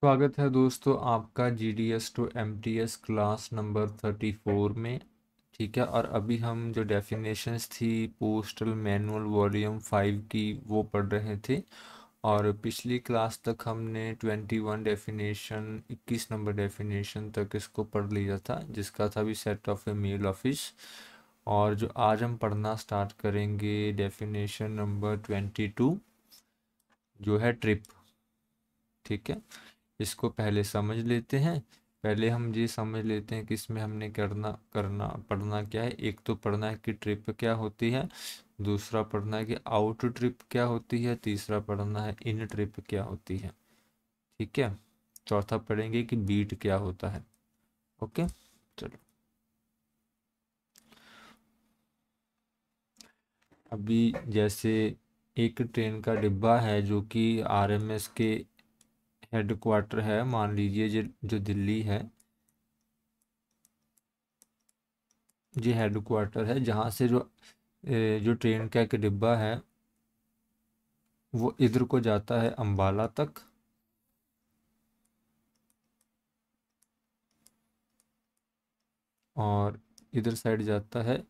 स्वागत है दोस्तों आपका G D S to M T S class number thirty four में ठीक है और अभी हम जो डेफिनेशंस थी पोस्टल मैनुअल वॉल्यूम फाइव की वो पढ़ रहे थे और पिछली क्लास तक हमने ट्वेंटी वन डेफिनेशन इक्कीस नंबर डेफिनेशन तक इसको पढ़ लिया था जिसका था भी set of a mail office और जो आज हम पढ़ना स्टार्ट करेंगे डेफिनेशन नंबर ट्वेंटी टू जो है ट्रिप ठीक है इसको पहले समझ लेते हैं पहले हम ये समझ लेते हैं कि इसमें हमने करना करना पढ़ना क्या है एक तो पढ़ना है कि ट्रिप क्या होती है दूसरा पढ़ना है कि आउट ट्रिप क्या होती है तीसरा पढ़ना है इन ट्रिप क्या होती है ठीक है चौथा पढ़ेंगे कि बीट क्या होता है ओके चलो अभी जैसे एक ट्रेन का डिब्बा है जो कि आरएमएस के हेड क्वार्टर है मान लीजिए जो दिल्ली है ये हेड क्वार्टर है जहाँ से जो जो ट्रेन का एक डिब्बा है वो इधर को जाता है अंबाला तक और इधर साइड जाता है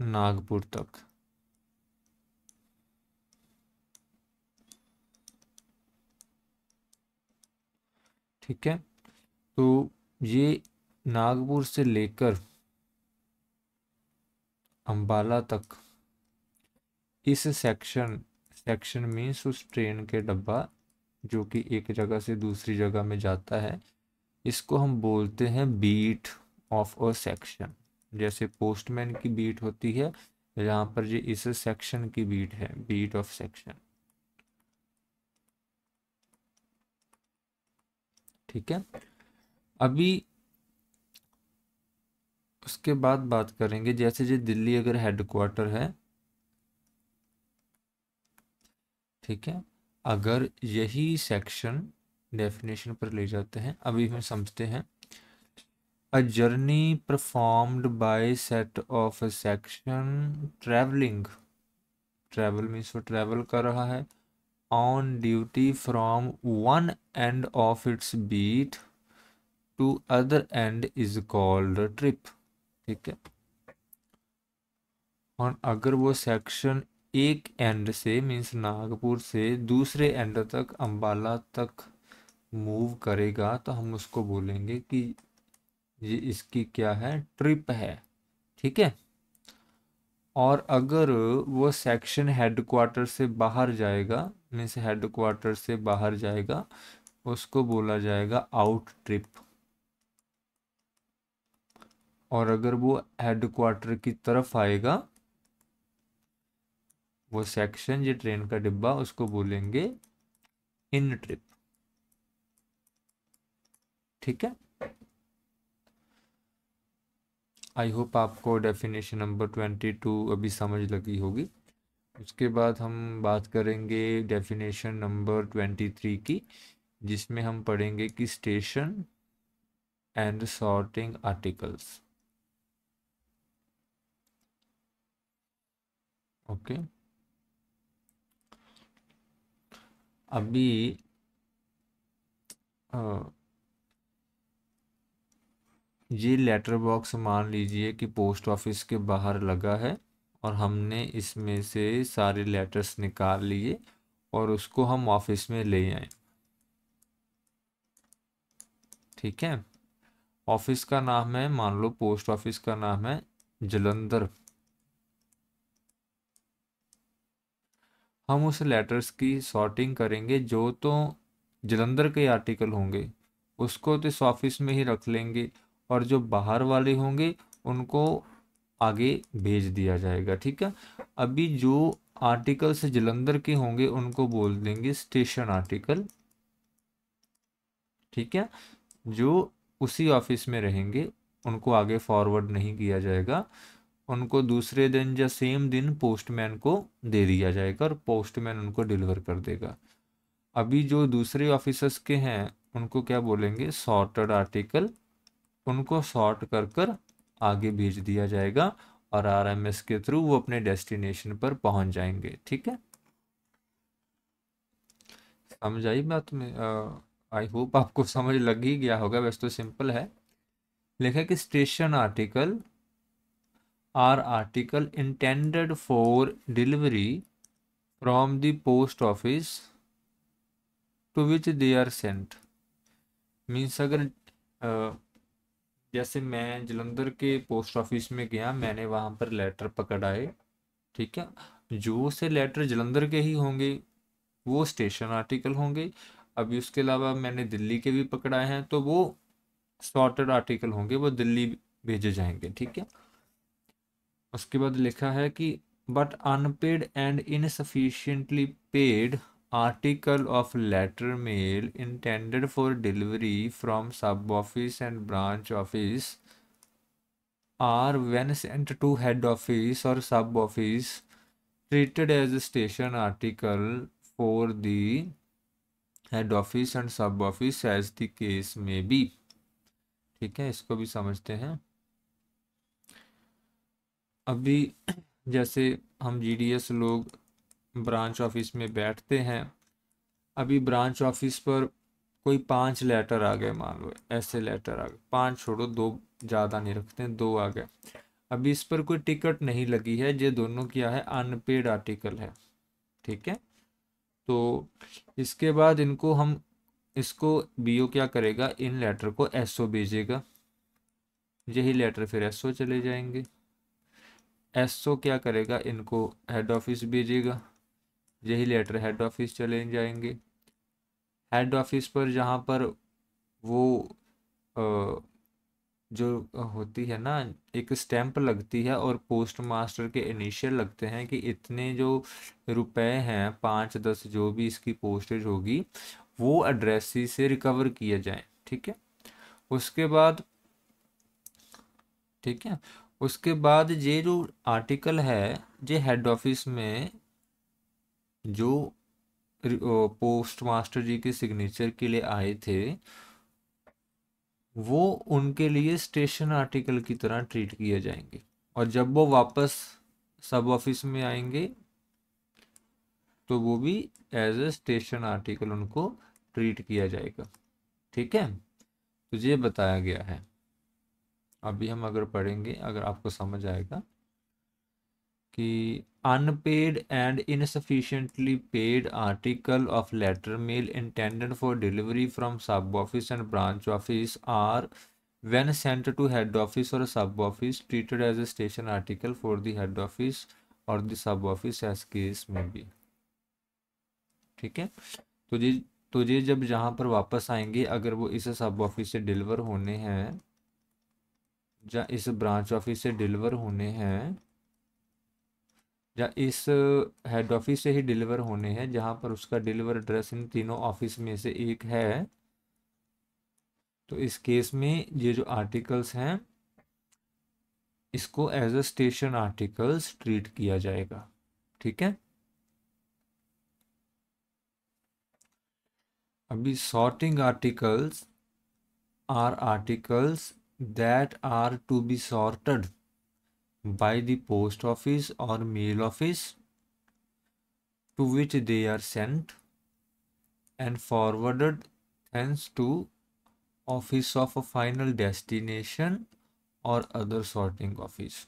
नागपुर तक ठीक है तो ये नागपुर से लेकर अंबाला तक इस सेक्शन सेक्शन मीन्स उस ट्रेन के डब्बा जो कि एक जगह से दूसरी जगह में जाता है इसको हम बोलते हैं बीट ऑफ अ सेक्शन जैसे पोस्टमैन की बीट होती है यहाँ पर ये इस सेक्शन की बीट है बीट ऑफ सेक्शन ठीक है अभी उसके बाद बात करेंगे जैसे जो दिल्ली अगर हेडक्वार्टर है ठीक है अगर यही सेक्शन डेफिनेशन पर ले जाते हैं अभी हम समझते हैं a journey performed by set of section travelling travel means वो ट्रैवल कर रहा है on duty from one end of its beat to other end is called trip ठीक है और अगर वो सेक्शन एक एंड से मीन्स नागपुर से दूसरे एंड तक अम्बाला तक मूव करेगा तो हम उसको बोलेंगे कि ये इसकी क्या है ट्रिप है ठीक है और अगर वो सेक्शन हेडक्वार्टर से बाहर जाएगा में से हेड क्वार्टर से बाहर जाएगा उसको बोला जाएगा आउट ट्रिप और अगर वो हेड क्वार्टर की तरफ आएगा वो सेक्शन ये ट्रेन का डिब्बा उसको बोलेंगे इन ट्रिप ठीक है आई होप आपको डेफिनेशन नंबर ट्वेंटी टू अभी समझ लगी होगी उसके बाद हम बात करेंगे डेफिनेशन नंबर ट्वेंटी थ्री की जिसमें हम पढ़ेंगे कि station and sorting articles okay अभी आ, ये लेटर बॉक्स मान लीजिए कि पोस्ट ऑफिस के बाहर लगा है और हमने इसमें से सारे लेटर्स निकाल लिए और उसको हम ऑफिस में ले आए ठीक है ऑफिस का नाम है मान लो पोस्ट ऑफिस का नाम है जलंधर हम उस लेटर्स की सॉर्टिंग करेंगे जो तो जलंधर के आर्टिकल होंगे उसको तो इस ऑफिस में ही रख लेंगे और जो बाहर वाले होंगे उनको आगे भेज दिया जाएगा ठीक है अभी जो आर्टिकल्स जलंधर के होंगे उनको बोल देंगे स्टेशन आर्टिकल ठीक है जो उसी ऑफिस में रहेंगे उनको आगे फॉरवर्ड नहीं किया जाएगा उनको दूसरे दिन या सेम दिन पोस्टमैन को दे दिया जाएगा और पोस्टमैन उनको डिलीवर कर देगा अभी जो दूसरे ऑफिसर्स के हैं उनको क्या बोलेंगे सॉर्टेड आर्टिकल उनको सॉर्ट कर कर आगे भेज दिया जाएगा और आरएमएस के थ्रू वो अपने डेस्टिनेशन पर पहुंच जाएंगे ठीक है समझ आई बात में आई होप आपको समझ लग ही गया होगा वैसे तो सिंपल है लिखा कि station article are article intended for delivery from the post office to which they are sent means अगर जैसे मैं जलंधर के पोस्ट ऑफिस में गया मैंने वहाँ पर लेटर पकड़ाए ठीक है जो से लेटर जलंधर के ही होंगे वो स्टेशन आर्टिकल होंगे अभी उसके अलावा मैंने दिल्ली के भी पकड़ाए हैं तो वो सॉर्टेड आर्टिकल होंगे वो दिल्ली भेजे जाएंगे ठीक है उसके बाद लिखा है कि but unpaid and insufficiently paid article of letter mail intended for delivery from sub office and branch office are when sent to head office और sub office treated as station article for the head office and sub office as the case may be ठीक है इसको भी समझते हैं अभी जैसे हम जी डी एस लोग ब्रांच ऑफिस में बैठते हैं अभी ब्रांच ऑफिस पर कोई पांच लेटर आ गए मान लो ऐसे लेटर आ गए पांच छोड़ो दो ज़्यादा नहीं रखते दो आ गए अभी इस पर कोई टिकट नहीं लगी है ये दोनों क्या है अनपेड आर्टिकल है ठीक है तो इसके बाद इनको हम इसको बीओ क्या करेगा इन लेटर को एसओ भेजेगा यही लेटर फिर एसओ चले जाएंगे एसओ क्या करेगा इनको हेड ऑफिस भेजेगा यही लेटर हेड ऑफिस चले जाएंगे हेड ऑफिस पर जहाँ पर वो जो होती है ना एक स्टैंप लगती है और पोस्ट मास्टर के इनिशियल लगते हैं कि इतने जो रुपए हैं पाँच दस जो भी इसकी पोस्टेज होगी वो एड्रेस से रिकवर किया जाए ठीक है उसके बाद ठीक है उसके बाद ये जो आर्टिकल है ये हेड ऑफिस में जो पोस्ट मास्टर जी के सिग्नेचर के लिए आए थे वो उनके लिए स्टेशन आर्टिकल की तरह ट्रीट किए जाएंगे और जब वो वापस सब ऑफिस में आएंगे तो वो भी एज ए स्टेशन आर्टिकल उनको ट्रीट किया जाएगा ठीक है तो ये बताया गया है अभी हम अगर पढ़ेंगे अगर आपको समझ आएगा कि unpaid and insufficiently paid article of letter mail intended for delivery from sub office and branch office are when sent to head office और sub office treated as a station article for the head office और the sub office as case में भी ठीक है तो जी तो जी जब जहाँ पर वापस आएंगे अगर वो इस सब ऑफिस से डिलीवर होने हैं या इस ब्रांच ऑफिस से डिलीवर होने हैं या इस हेड ऑफिस से ही डिलीवर होने हैं जहां पर उसका डिलीवर एड्रेस इन तीनों ऑफिस में से एक है तो इस केस में ये जो आर्टिकल्स हैं इसको as a station articles treat किया जाएगा ठीक है अभी sorting articles are articles that are to be sorted by the post office or mail office to which they are sent and forwarded thence to office of a final destination or other sorting office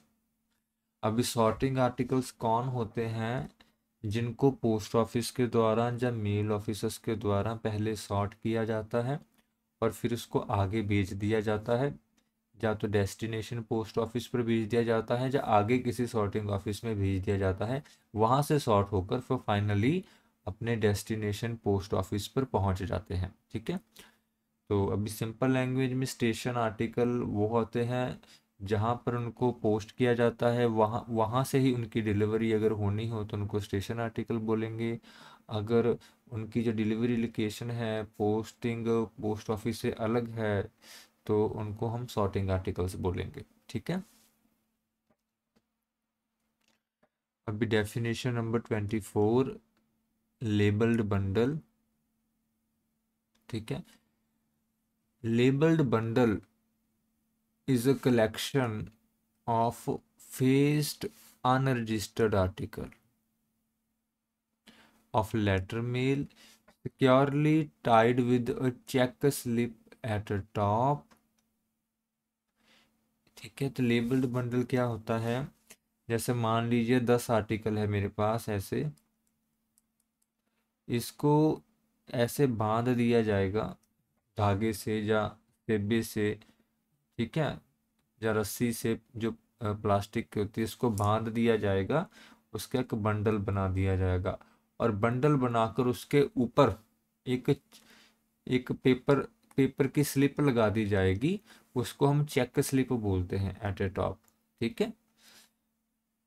अभी sorting articles कौन होते हैं जिनको post office के द्वारा या mail officers के द्वारा पहले सॉर्ट किया जाता है और फिर उसको आगे भेज दिया जाता है या तो डेस्टिनेशन पोस्ट ऑफिस पर भेज दिया जाता है या आगे किसी सॉर्टिंग ऑफिस में भेज दिया जाता है वहाँ से सॉर्ट होकर फिर फाइनली अपने डेस्टिनेशन पोस्ट ऑफिस पर पहुँच जाते हैं ठीक है तो अभी सिंपल लैंग्वेज में स्टेशन आर्टिकल वो होते हैं जहाँ पर उनको पोस्ट किया जाता है वहाँ वहाँ से ही उनकी डिलीवरी अगर होनी हो तो उनको स्टेशन आर्टिकल बोलेंगे अगर उनकी जो डिलीवरी लोकेशन है पोस्टिंग पोस्ट ऑफिस से अलग है तो उनको हम सॉर्टिंग आर्टिकल्स बोलेंगे ठीक है अभी definition number twenty four labelled bundle ठीक है labelled bundle is a collection of faced unregistered article of letter mail securely tied with a check slip at a top ठीक है तो लेबल्ड बंडल क्या होता है जैसे मान लीजिए दस आर्टिकल है मेरे पास ऐसे इसको ऐसे बांध दिया जाएगा धागे से या सेबे से ठीक है या रस्सी से जो प्लास्टिक की होती है इसको बांध दिया जाएगा उसका एक बंडल बना दिया जाएगा और बंडल बनाकर उसके ऊपर एक एक पेपर पेपर की स्लिप लगा दी जाएगी उसको हम चेक स्लिप बोलते हैं एट ए टॉप ठीक है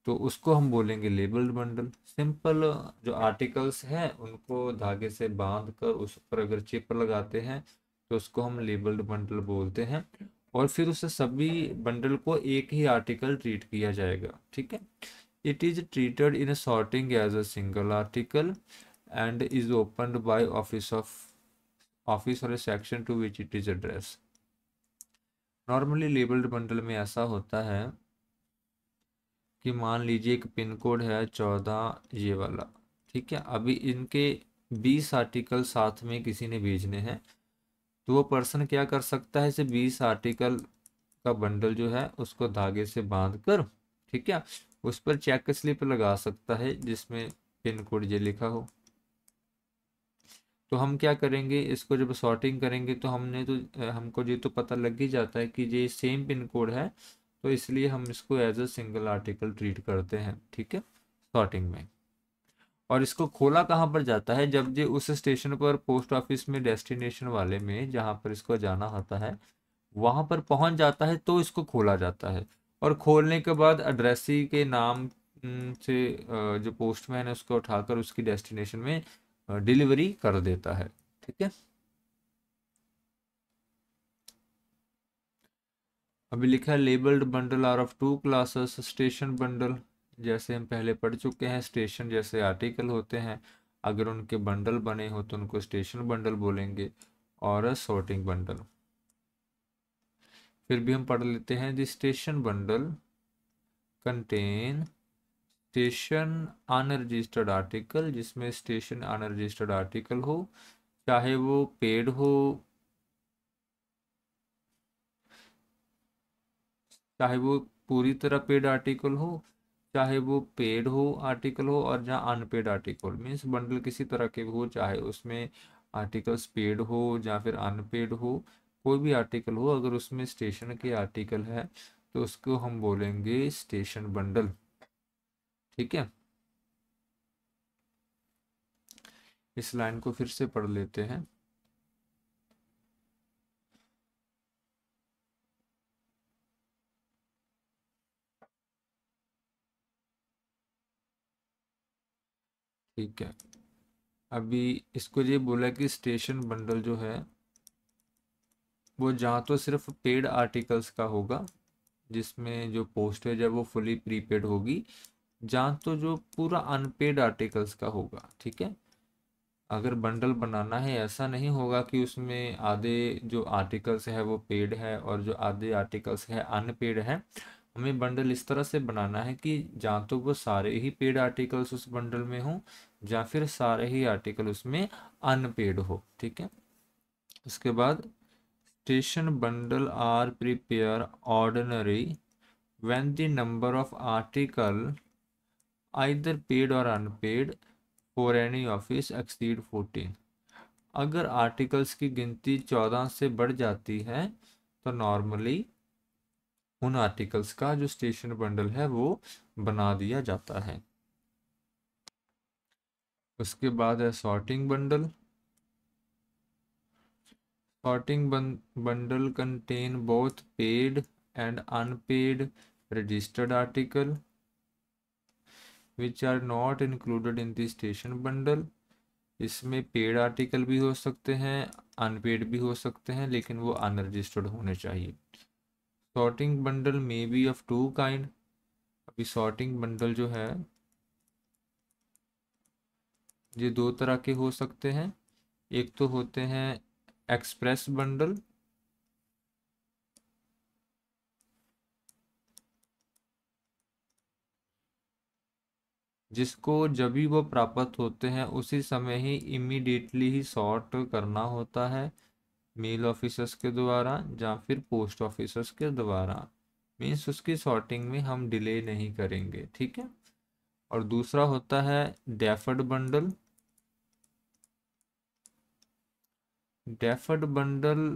तो उसको हम बोलेंगे लेबल्ड बंडल सिंपल जो आर्टिकल्स हैं उनको धागे से बांध कर उस पर अगर चिप लगाते हैं तो उसको हम लेबल्ड बंडल बोलते हैं और फिर उस सभी बंडल को एक ही आर्टिकल ट्रीट किया जाएगा ठीक है it is treated in sorting as a single article and is open by office of office और section to which it is address normally labelled bundle में ऐसा होता है कि मान लीजिए एक पिन कोड है चौदह ये वाला ठीक है अभी इनके बीस आर्टिकल साथ में किसी ने भेजने हैं तो वो पर्सन क्या कर सकता है इसे बीस आर्टिकल का बंडल जो है उसको धागे से बांध कर ठीक है उस पर चेक स्लिप लगा सकता है जिसमें पिन कोड ये लिखा हो तो हम क्या करेंगे इसको जब सॉर्टिंग करेंगे तो हमने तो हमको ये तो पता लग ही जाता है कि ये सेम पिन कोड है तो इसलिए हम इसको as a single article treat करते हैं ठीक है सॉर्टिंग में और इसको खोला कहाँ पर जाता है जब ये उस स्टेशन पर पोस्ट ऑफिस में डेस्टिनेशन वाले में जहाँ पर इसको जाना होता है वहाँ पर पहुँच जाता है तो इसको खोला जाता है और खोलने के बाद एड्रेसी के नाम से जो पोस्टमैन है उसको उठाकर उसकी डेस्टिनेशन में डिलीवरी कर देता है ठीक है अभी लिखा है labelled bundle are of two classes station bundle जैसे हम पहले पढ़ चुके हैं स्टेशन जैसे आर्टिकल होते हैं अगर उनके बंडल बने हो तो उनको स्टेशन बंडल बोलेंगे और सॉर्टिंग बंडल फिर भी हम पढ़ लेते हैं the station bundle contain station unregistered article जिसमें स्टेशन अनरजिस्टर्ड आर्टिकल हो चाहे वो पेड हो चाहे वो पूरी तरह पेड आर्टिकल हो चाहे वो पेड हो आर्टिकल हो और जहाँ अनपेड आर्टिकल मीन्स बंडल किसी तरह के हो चाहे उसमें आर्टिकल्स पेड हो या फिर अनपेड हो कोई भी आर्टिकल हो अगर उसमें स्टेशन के आर्टिकल है तो उसको हम बोलेंगे स्टेशन बंडल ठीक है इस लाइन को फिर से पढ़ लेते हैं ठीक है अभी इसको ये बोला कि स्टेशन बंडल जो है वो जहाँ तो सिर्फ पेड आर्टिकल्स का होगा जिसमें जो पोस्टेज है वो फुली प्रीपेड होगी जहाँ तो जो पूरा अनपेड आर्टिकल्स का होगा ठीक है अगर बंडल बनाना है ऐसा नहीं होगा कि उसमें आधे जो आर्टिकल्स है वो पेड है और जो आधे आर्टिकल्स है अनपेड है हमें बंडल इस तरह से बनाना है कि जहाँ तो वो सारे ही पेड आर्टिकल्स उस बंडल में हों या फिर सारे ही आर्टिकल उसमें अनपेड हो ठीक है उसके बाद station bundle are prepare ordinary when the number of article either paid और unpaid for any office exceed fourteen अगर आर्टिकल्स की गिनती चौदह से बढ़ जाती है तो नॉर्मली उन आर्टिकल्स का जो स्टेशन बंडल है वो बना दिया जाता है उसके बाद है sorting bundle sorting bundle contain both paid and unpaid registered article which are not included in the station bundle इसमें पेड आर्टिकल भी हो सकते हैं अनपेड भी हो सकते हैं लेकिन वो अनरजिस्टर्ड होने चाहिए sorting bundle may be of two kind अभी सॉर्टिंग बंडल जो है ये दो तरह के हो सकते हैं एक तो होते हैं एक्सप्रेस बंडल जिसको जब भी वो प्राप्त होते हैं उसी समय ही इमीडिएटली ही सॉर्ट करना होता है मेल ऑफिसर्स के द्वारा या फिर पोस्ट ऑफिसर्स के द्वारा मीन्स उसकी सॉर्टिंग में हम डिले नहीं करेंगे ठीक है और दूसरा होता है deferred bundle deferred bundle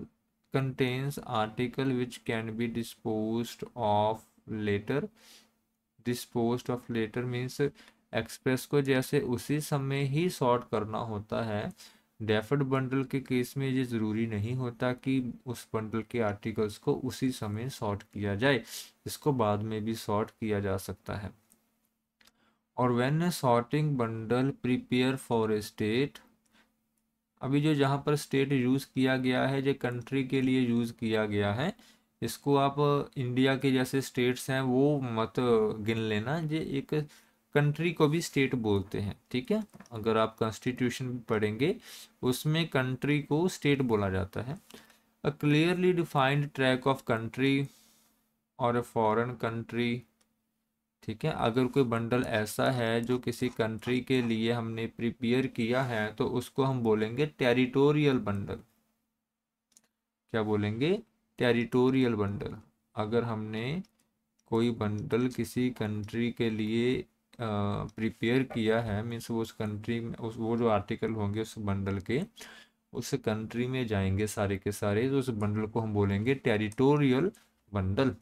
contains article which can be dispose of later dispose of later means express को जैसे उसी समय ही सॉर्ट करना होता है डेफर्ड बंडल के केस में ये ज़रूरी नहीं होता कि उस बंडल के आर्टिकल्स को उसी समय सॉर्ट किया जाए इसको बाद में भी सॉर्ट किया जा सकता है और when sorting bundle prepare for a state अभी जो जहाँ पर स्टेट यूज़ किया गया है जो कंट्री के लिए यूज़ किया गया है इसको आप इंडिया के जैसे स्टेट्स हैं वो मत गिन लेना ये एक कंट्री को भी स्टेट बोलते हैं ठीक है अगर आप कॉन्स्टिट्यूशन भी पढ़ेंगे उसमें कंट्री को स्टेट बोला जाता है a clearly defined track of country और अ फॉरन कंट्री ठीक है अगर कोई बंडल ऐसा है जो किसी कंट्री के लिए हमने प्रिपेयर किया है तो उसको हम बोलेंगे टेरिटोरियल बंडल क्या बोलेंगे टेरिटोरियल बंडल अगर हमने कोई बंडल किसी कंट्री के लिए प्रिपेयर किया है मीन्स वो उस कंट्री में उस वो जो आर्टिकल होंगे उस बंडल के उस कंट्री में जाएंगे सारे के सारे तो उस बंडल को हम बोलेंगे टेरिटोरियल बंडल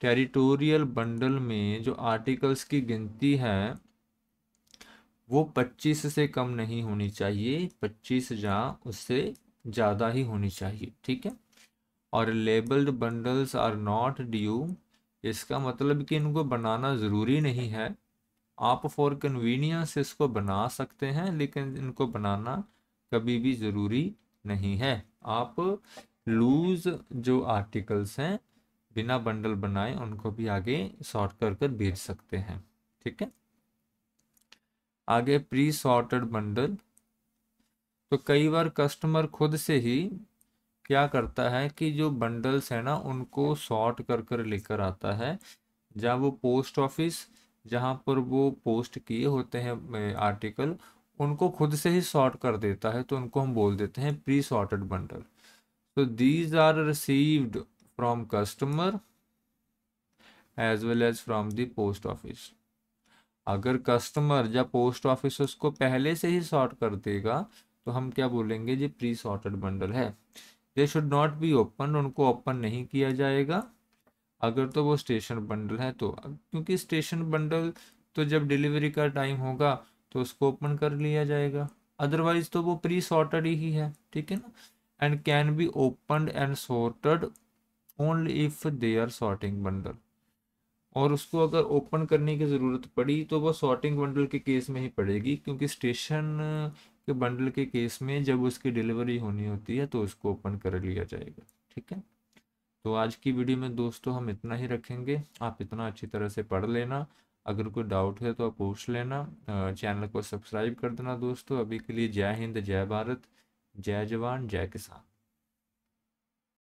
टेरिटोरियल बंडल में जो आर्टिकल्स की गिनती है वो 25 से कम नहीं होनी चाहिए 25 या उससे ज़्यादा ही होनी चाहिए ठीक है और labelled bundles are not due इसका मतलब कि इनको बनाना ज़रूरी नहीं है आप फॉर कन्वीनियंस इसको बना सकते हैं लेकिन इनको बनाना कभी भी ज़रूरी नहीं है आप लूज जो आर्टिकल्स हैं बिना बंडल बनाए उनको भी आगे सॉर्ट कर कर भेज सकते हैं ठीक है आगे प्री सॉर्टेड बंडल तो कई बार कस्टमर खुद से ही क्या करता है कि जो बंडल्स है ना उनको सॉर्ट कर कर लेकर आता है जहाँ वो पोस्ट ऑफिस जहाँ पर वो पोस्ट किए होते हैं आर्टिकल उनको खुद से ही सॉर्ट कर देता है तो उनको हम बोल देते हैं प्री सॉर्टेड बंडल तो these are received from customer as well as from the post office अगर कस्टमर या पोस्ट ऑफिस उसको पहले से ही सॉर्ट कर देगा तो हम क्या बोलेंगे जी प्री सॉर्टेड बंडल है they should not be open उनको ओपन नहीं किया जाएगा अगर तो वो स्टेशन बंडल है तो क्योंकि स्टेशन बंडल तो जब डिलीवरी का टाइम होगा तो उसको ओपन कर लिया जाएगा अदरवाइज तो वो प्री सॉर्टेड ही है ठीक है ना and can be open and sorted only if they are sorting bundle और उसको अगर ओपन करने की ज़रूरत पड़ी तो वो सॉर्टिंग बंडल के केस में ही पड़ेगी क्योंकि स्टेशन कि बंडल के केस में जब उसकी डिलीवरी होनी होती है तो उसको ओपन कर लिया जाएगा ठीक है तो आज की वीडियो में दोस्तों हम इतना ही रखेंगे आप इतना अच्छी तरह से पढ़ लेना अगर कोई डाउट है तो आप पूछ लेना चैनल को सब्सक्राइब कर देना दोस्तों अभी के लिए जय हिंद जय भारत जय जवान जय किसान